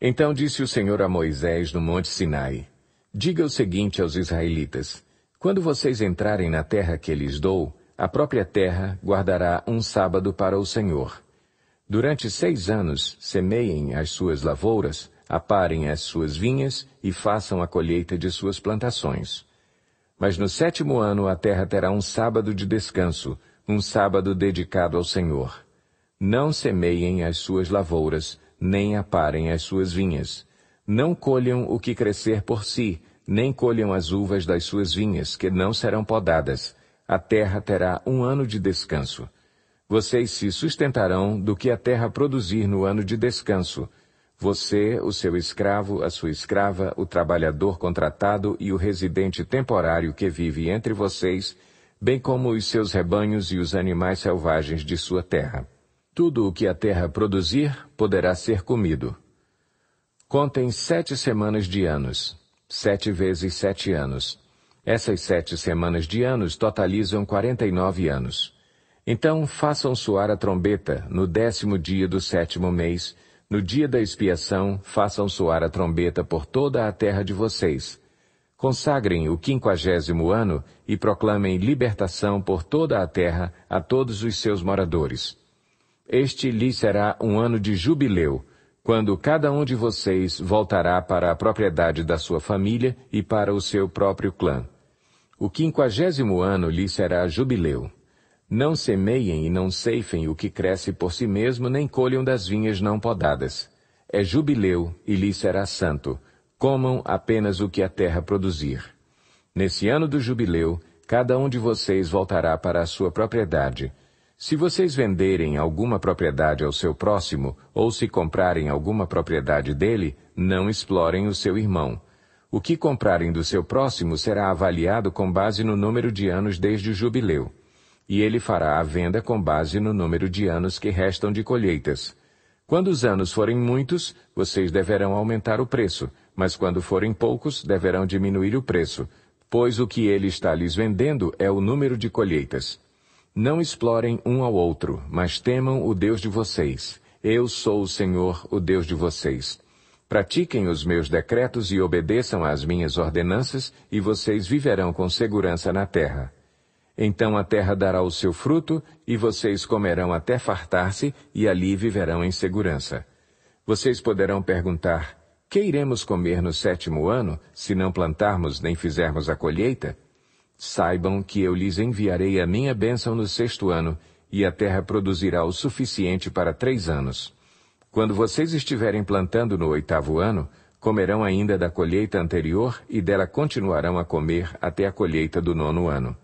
Então disse o Senhor a Moisés no Monte Sinai, Diga o seguinte aos israelitas, quando vocês entrarem na terra que lhes dou, a própria terra guardará um sábado para o Senhor. Durante seis anos, semeiem as suas lavouras, aparem as suas vinhas e façam a colheita de suas plantações. Mas no sétimo ano a terra terá um sábado de descanso, um sábado dedicado ao Senhor. Não semeiem as suas lavouras, nem aparem as suas vinhas. Não colham o que crescer por si, nem colham as uvas das suas vinhas, que não serão podadas. A terra terá um ano de descanso. Vocês se sustentarão do que a terra produzir no ano de descanso. Você, o seu escravo, a sua escrava, o trabalhador contratado e o residente temporário que vive entre vocês, bem como os seus rebanhos e os animais selvagens de sua terra. Tudo o que a terra produzir poderá ser comido. Contem sete semanas de anos, sete vezes sete anos. Essas sete semanas de anos totalizam quarenta e nove anos. Então façam soar a trombeta no décimo dia do sétimo mês, no dia da expiação, façam soar a trombeta por toda a terra de vocês. Consagrem o quinquagésimo ano e proclamem libertação por toda a terra a todos os seus moradores. Este lhe será um ano de jubileu, quando cada um de vocês voltará para a propriedade da sua família e para o seu próprio clã. O quinquagésimo ano lhe será jubileu. Não semeiem e não ceifem o que cresce por si mesmo, nem colham das vinhas não podadas. É jubileu e lhe será santo. Comam apenas o que a terra produzir. Nesse ano do jubileu, cada um de vocês voltará para a sua propriedade, se vocês venderem alguma propriedade ao seu próximo, ou se comprarem alguma propriedade dele, não explorem o seu irmão. O que comprarem do seu próximo será avaliado com base no número de anos desde o jubileu. E ele fará a venda com base no número de anos que restam de colheitas. Quando os anos forem muitos, vocês deverão aumentar o preço, mas quando forem poucos, deverão diminuir o preço, pois o que ele está lhes vendendo é o número de colheitas. Não explorem um ao outro, mas temam o Deus de vocês. Eu sou o Senhor, o Deus de vocês. Pratiquem os meus decretos e obedeçam às minhas ordenanças, e vocês viverão com segurança na terra. Então a terra dará o seu fruto, e vocês comerão até fartar-se, e ali viverão em segurança. Vocês poderão perguntar, que iremos comer no sétimo ano, se não plantarmos nem fizermos a colheita? Saibam que eu lhes enviarei a minha bênção no sexto ano, e a terra produzirá o suficiente para três anos. Quando vocês estiverem plantando no oitavo ano, comerão ainda da colheita anterior e dela continuarão a comer até a colheita do nono ano.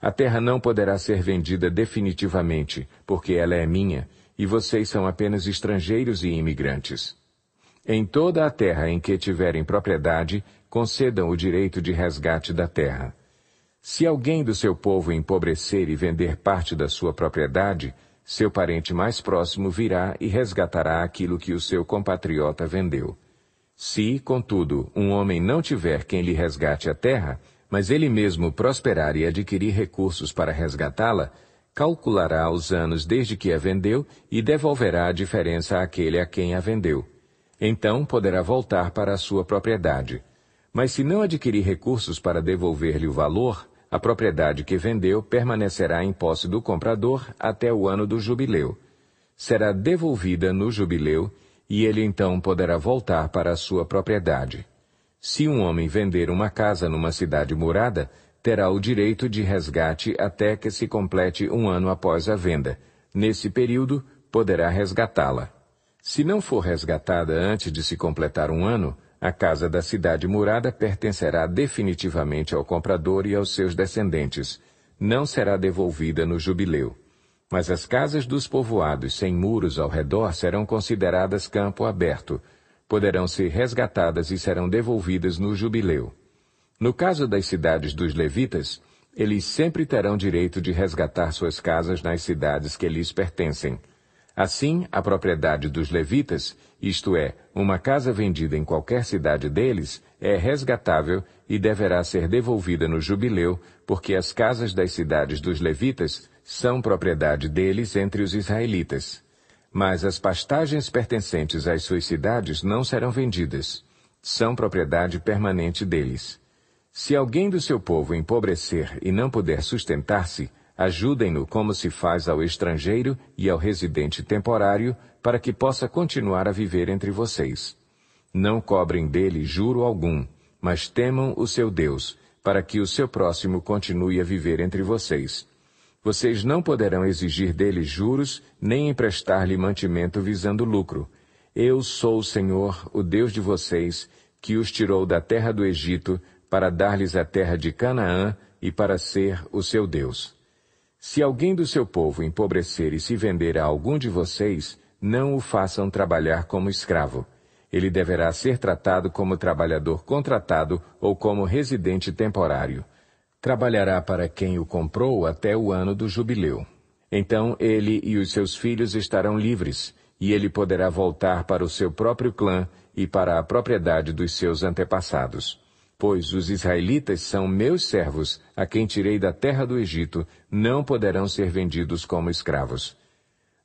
A terra não poderá ser vendida definitivamente, porque ela é minha, e vocês são apenas estrangeiros e imigrantes. Em toda a terra em que tiverem propriedade, concedam o direito de resgate da terra. Se alguém do seu povo empobrecer e vender parte da sua propriedade, seu parente mais próximo virá e resgatará aquilo que o seu compatriota vendeu. Se, contudo, um homem não tiver quem lhe resgate a terra, mas ele mesmo prosperar e adquirir recursos para resgatá-la, calculará os anos desde que a vendeu e devolverá a diferença àquele a quem a vendeu. Então poderá voltar para a sua propriedade. Mas se não adquirir recursos para devolver-lhe o valor, a propriedade que vendeu permanecerá em posse do comprador até o ano do jubileu. Será devolvida no jubileu e ele então poderá voltar para a sua propriedade. Se um homem vender uma casa numa cidade murada, terá o direito de resgate até que se complete um ano após a venda. Nesse período, poderá resgatá-la. Se não for resgatada antes de se completar um ano, a casa da cidade murada pertencerá definitivamente ao comprador e aos seus descendentes. Não será devolvida no jubileu. Mas as casas dos povoados sem muros ao redor serão consideradas campo aberto. Poderão ser resgatadas e serão devolvidas no jubileu. No caso das cidades dos levitas, eles sempre terão direito de resgatar suas casas nas cidades que lhes pertencem. Assim, a propriedade dos levitas, isto é, uma casa vendida em qualquer cidade deles, é resgatável e deverá ser devolvida no jubileu, porque as casas das cidades dos levitas são propriedade deles entre os israelitas. Mas as pastagens pertencentes às suas cidades não serão vendidas. São propriedade permanente deles. Se alguém do seu povo empobrecer e não puder sustentar-se, Ajudem-no como se faz ao estrangeiro e ao residente temporário, para que possa continuar a viver entre vocês. Não cobrem dele juro algum, mas temam o seu Deus, para que o seu próximo continue a viver entre vocês. Vocês não poderão exigir dele juros, nem emprestar-lhe mantimento visando lucro. Eu sou o Senhor, o Deus de vocês, que os tirou da terra do Egito, para dar-lhes a terra de Canaã e para ser o seu Deus. Se alguém do seu povo empobrecer e se vender a algum de vocês, não o façam trabalhar como escravo. Ele deverá ser tratado como trabalhador contratado ou como residente temporário. Trabalhará para quem o comprou até o ano do jubileu. Então ele e os seus filhos estarão livres, e ele poderá voltar para o seu próprio clã e para a propriedade dos seus antepassados. Pois os israelitas são meus servos, a quem tirei da terra do Egito, não poderão ser vendidos como escravos.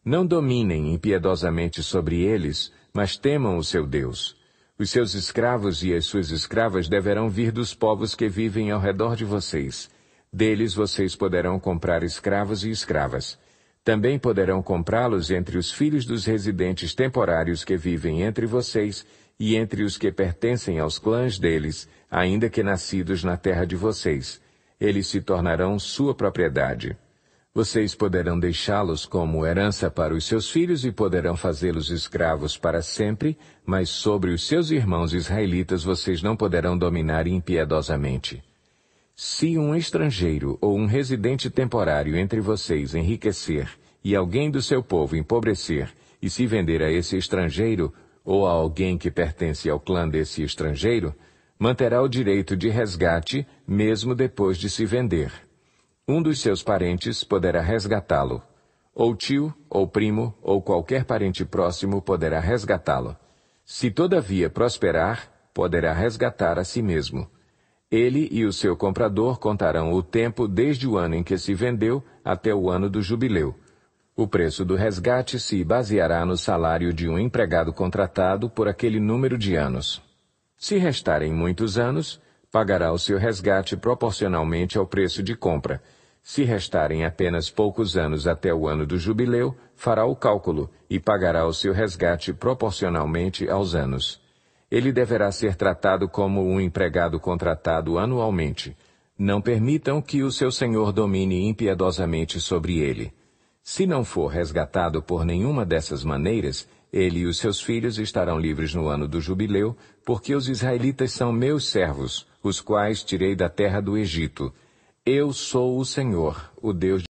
Não dominem impiedosamente sobre eles, mas temam o seu Deus. Os seus escravos e as suas escravas deverão vir dos povos que vivem ao redor de vocês. Deles vocês poderão comprar escravos e escravas. Também poderão comprá-los entre os filhos dos residentes temporários que vivem entre vocês e entre os que pertencem aos clãs deles, ainda que nascidos na terra de vocês, eles se tornarão sua propriedade. Vocês poderão deixá-los como herança para os seus filhos e poderão fazê-los escravos para sempre, mas sobre os seus irmãos israelitas vocês não poderão dominar impiedosamente. Se um estrangeiro ou um residente temporário entre vocês enriquecer e alguém do seu povo empobrecer e se vender a esse estrangeiro, ou a alguém que pertence ao clã desse estrangeiro, manterá o direito de resgate mesmo depois de se vender. Um dos seus parentes poderá resgatá-lo. Ou tio, ou primo, ou qualquer parente próximo poderá resgatá-lo. Se todavia prosperar, poderá resgatar a si mesmo. Ele e o seu comprador contarão o tempo desde o ano em que se vendeu até o ano do jubileu. O preço do resgate se baseará no salário de um empregado contratado por aquele número de anos. Se restarem muitos anos, pagará o seu resgate proporcionalmente ao preço de compra. Se restarem apenas poucos anos até o ano do jubileu, fará o cálculo e pagará o seu resgate proporcionalmente aos anos. Ele deverá ser tratado como um empregado contratado anualmente. Não permitam que o seu senhor domine impiedosamente sobre ele. Se não for resgatado por nenhuma dessas maneiras, ele e os seus filhos estarão livres no ano do jubileu, porque os israelitas são meus servos, os quais tirei da terra do Egito. Eu sou o Senhor, o Deus de